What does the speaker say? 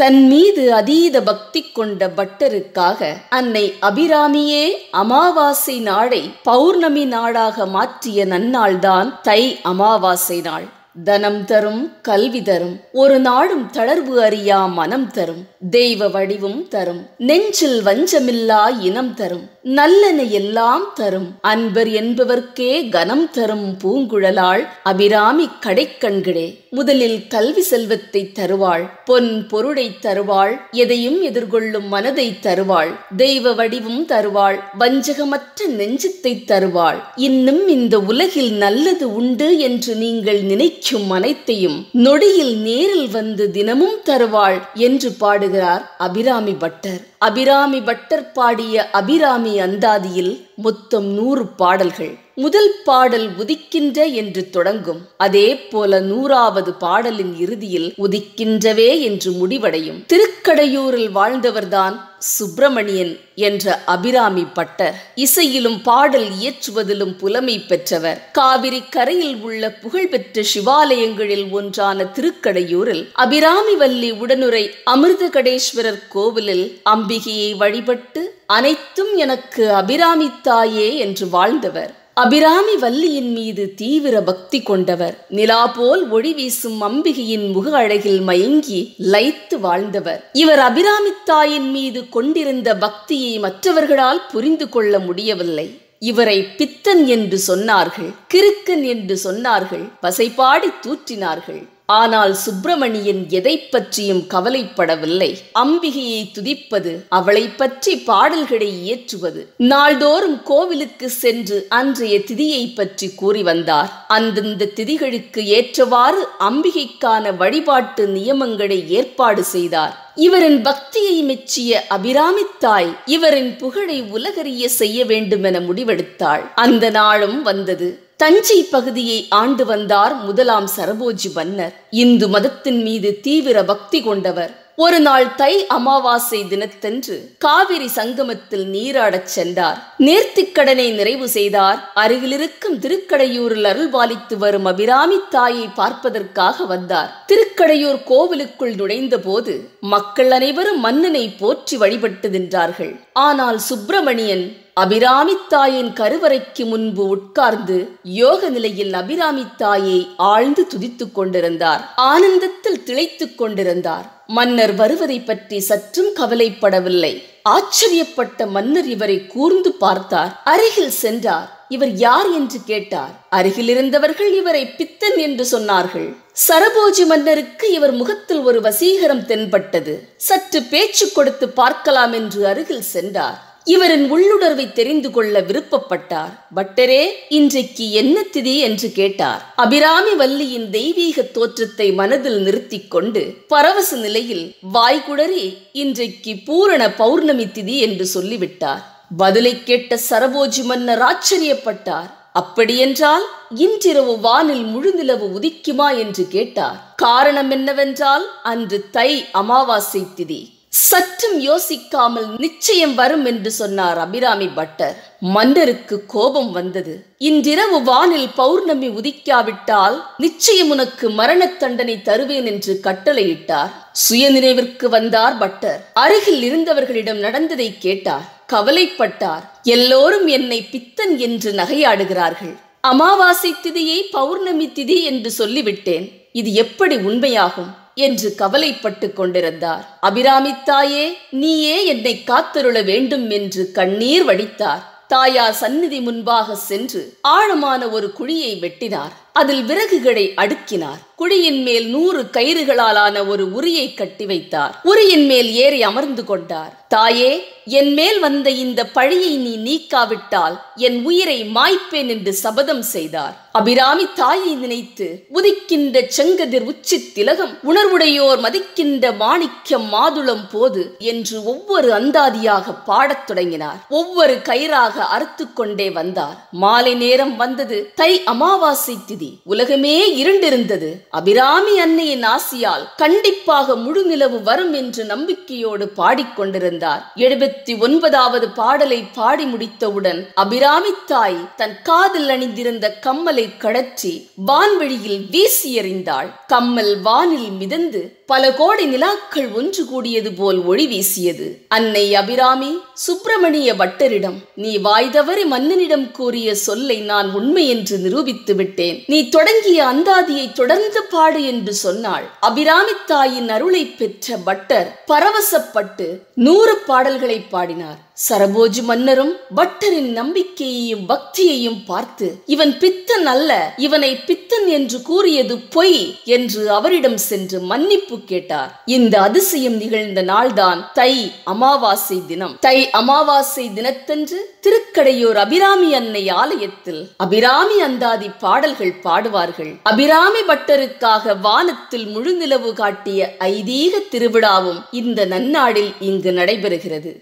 தன் மீது அதீத பக்தி கொண்ட பட்டருக்காக அன்னை அபிராமியே அமாவாசை நாளை பௌர்ணமி நாடாக மாற்றிய நன்னாள்தான் தை அமாவாசை நாள் தனம் தரும் கல்வி தரும் ஒரு நாடும் தளர்வு அறியா மனம் தரும் தெய்வ வடிவும் தரும் நெஞ்சில் வஞ்சமில்லா இனம் தரும் நல்லன எல்லாம் தரும் அன்பர் என்பவர்க்கே கனம் தரும் பூங்குழலாள் அபிராமி கடைக்கண்களே முதலில் கல்வி செல்வத்தை தருவாள் பொன் பொருளை தருவாள் எதையும் எதிர்கொள்ளும் மனதை தருவாள் தெய்வ வடிவும் தருவாள் வஞ்சகமற்ற நெஞ்சத்தை தருவாள் இன்னும் இந்த உலகில் நல்லது உண்டு என்று நீங்கள் நினைக்கும் அனைத்தையும் நொடியில் நேரில் வந்து தினமும் தருவாள் என்று பாடுகிறார் அபிராமி பட்டர் அபிராமி பட்டர் பாடிய அபிராமி ஆணி அந்தாதியில் மொத்தம் நூறு பாடல்கள் முதல் பாடல் உதிக்கின்ற என்று தொடங்கும் அதே போல நூறாவது பாடலின் இறுதியில் உதிக்கின்றவே என்று முடிவடையும் திருக்கடையூரில் வாழ்ந்தவர்தான் சுப்பிரமணியன் என்ற அபிராமி பட்டர் இசையிலும் பாடல் இயற்றுவதிலும் புலமை பெற்றவர் காவிரி கரையில் உள்ள புகழ்பெற்ற சிவாலயங்களில் ஒன்றான திருக்கடையூரில் அபிராமி வல்லி உடனுரை அமிர்த கடேஸ்வரர் கோவிலில் அம்பிகையை வழிபட்டு அனைத்தும் எனக்கு அபிராமி தாயே என்று வாழ்ந்தவர் அபிராமி வல்லியின் மீது தீவிர பக்தி கொண்டவர் நிலா போல் ஒளி வீசும் அம்பிகையின் முக அழகில் மயங்கி லயித்து வாழ்ந்தவர் இவர் அபிராமி தாயின் மீது கொண்டிருந்த பக்தியை மற்றவர்களால் புரிந்து கொள்ள முடியவில்லை இவரை பித்தன் என்று சொன்னார்கள் கிறுக்கன் என்று சொன்னார்கள் பசைபாடி தூற்றினார்கள் ஆனால் சுப்பிரமணியன் எதை பற்றியும் கவலைப்படவில்லை அம்பிகையை துதிப்பது அவளை பற்றி பாடல்களை இயற்றுவது நாள்தோறும் கோவிலுக்கு சென்று அன்றைய திதியை பற்றி கூறி வந்தார் அந்தந்த திதிகளுக்கு ஏற்றவாறு அம்பிகைக்கான வழிபாட்டு நியமங்களை ஏற்பாடு செய்தார் இவரின் பக்தியை மெச்சிய அபிராமித்தாய் இவரின் புகழை உலகறிய செய்ய வேண்டுமென முடிவெடுத்தாள் அந்த நாளும் வந்தது தஞ்சை பகுதியை ஆண்டு வந்தார் முதலாம் சரபோஜி மன்னர் இந்து மதத்தின் மீது தீவிர பக்தி கொண்டவர் ஒரு நாள் தை அமாவாசை தினத்தன்று காவிரி சங்கமத்தில் நீராடச் சென்றார் நேர்த்திக்கடனை நிறைவு செய்தார் அருகிலிருக்கும் திருக்கடையூரில் அருள்வாலித்து வரும் அபிராமி தாயை பார்ப்பதற்காக வந்தார் திருக்கடையூர் கோவிலுக்குள் நுழைந்த போது மக்கள் அனைவரும் மன்னனை போற்றி வழிபட்டு நின்றார்கள் ஆனால் சுப்பிரமணியன் அபிராமித்தாயின் கருவறைக்கு முன்பு உட்கார்ந்து யோக நிலையில் அபிராமித்தாயை ஆழ்ந்து துதித்துக் கொண்டிருந்தார் ஆனந்தத்தில் திளைத்துக் கொண்டிருந்தார் மன்னர் வருவதை பற்றி சற்றும் கவலைப்படவில்லை ஆச்சரியப்பட்ட மன்னர் இவரை கூர்ந்து பார்த்தார் அருகில் சென்றார் இவர் யார் என்று கேட்டார் அருகில் இருந்தவர்கள் இவரை பித்தன் என்று சொன்னார்கள் சரபோஜி மன்னருக்கு இவர் முகத்தில் ஒரு வசீகரம் தென்பட்டது சற்று பேச்சு கொடுத்து பார்க்கலாம் என்று அருகில் சென்றார் இவரின் உள்ளுணர்வை தெரிந்து கொள்ள விருப்பப்பட்டார் பட்டரே இன்றைக்கு என்ன திதி என்று கேட்டார் அபிராமி வல்லியின் தெய்வீக தோற்றத்தை மனதில் நிறுத்தி கொண்டு பரவச நிலையில் வாய்குடறி இன்றைக்கு பூரண பௌர்ணமி திதி என்று சொல்லிவிட்டார் பதிலை கேட்ட சரபோஜி மன்னர் ஆச்சரியப்பட்டார் அப்படியென்றால் இன்றிரவு வானில் முழுநிலவு உதிக்குமா என்று கேட்டார் காரணம் என்னவென்றால் அன்று தை அமாவாசை திதி சற்றும் யோசிக்காமல் நிச்சயம் வரும் என்று சொன்னார் அபிராமி பட்டர் மன்னருக்கு கோபம் வந்தது இன்றிரவு வானில் பௌர்ணமி உதிக்காவிட்டால் நிச்சயம் உனக்கு மரண தண்டனை தருவேன் என்று கட்டளையிட்டார் சுயநினைவிற்கு வந்தார் பட்டர் அருகில் இருந்தவர்களிடம் நடந்ததை கேட்டார் கவலைப்பட்டார் எல்லோரும் என்னை பித்தன் என்று நகையாடுகிறார்கள் அமாவாசை திதியை பௌர்ணமி திதி என்று சொல்லிவிட்டேன் இது எப்படி உண்மையாகும் என்று கவலைப்பட்டு கொண்டிருந்தார் அபிராமித்தாயே நீயே என்னை காத்தருள வேண்டும் என்று கண்ணீர் வடித்தார் தாயார் சந்நிதி முன்பாக சென்று ஆழமான ஒரு குழியை வெட்டினார் அதில் விறகுகளை அடுக்கினார் குழியின் மேல் நூறு கயிறுகளாலான ஒரு உரியை கட்டி வைத்தார் உரியின் மேல் ஏறி அமர்ந்து கொண்டார் தாயே என் மேல் வந்த இந்த பழியை நீ நீக்காவிட்டால் என் உயிரை மாய்ப்பேன் என்று சபதம் செய்தார் அபிராமி தாயை நினைத்து உதிக்கின்ற செங்கதிர் உச்சி திலகம் உணர்வுடையோர் மதிக்கின்ற மாணிக்கம் மாதுளம் போது என்று ஒவ்வொரு அந்தாதியாக பாடத் தொடங்கினார் ஒவ்வொரு கயிறாக அறுத்து கொண்டே வந்தார் மாலை நேரம் வந்தது தை அமாவாசை பகுதி உலகமே இருண்டிருந்தது அபிராமி அன்னையின் ஆசியால் கண்டிப்பாக முழு நிலவு வரும் என்று நம்பிக்கையோடு பாடிக்கொண்டிருந்தார் எழுபத்தி ஒன்பதாவது பாடலை பாடி முடித்தவுடன் அபிராமி தாய் தன் காதில் அணிந்திருந்த கம்மலை கடற்றி வான்வழியில் வீசி எறிந்தாள் கம்மல் வானில் மிதந்து பல கோடி நிலாக்கள் ஒன்று கூடியது போல் ஒளி வீசியது அன்னை அபிராமி சுப்பிரமணிய பட்டரிடம் நீ வாய்தவறி மன்னனிடம் கூறிய சொல்லை நான் உண்மை என்று நிரூபித்து விட்டேன் நீ தொடங்கிய அந்தாதியை தொடர்ந்து பாடு என்று சொன்னாள் அபிராமி தாயின் அருளை பெற்ற பட்டர் பரவசப்பட்டு நூறு பாடல்களை பாடினார் சரபோஜி மன்னரும் பட்டரின் நம்பிக்கையையும் பக்தியையும் பார்த்து இவன் பித்தன் அல்ல இவனை பித்தன் என்று கூறியது பொய் என்று அவரிடம் சென்று மன்னிப்பு கேட்டார் இந்த அதிசயம் நிகழ்ந்த நாள்தான் தை அமாவாசை தினம் தை அமாவாசை தினத்தன்று திருக்கடையூர் அபிராமி அன்னை ஆலயத்தில் அபிராமி அந்தாதி பாடல்கள் பாடுவார்கள் அபிராமி பட்டருக்காக வானத்தில் முழுநிலவு காட்டிய ஐதீக திருவிழாவும் இந்த நன்னாடில் இங்கு நடைபெறுகிறது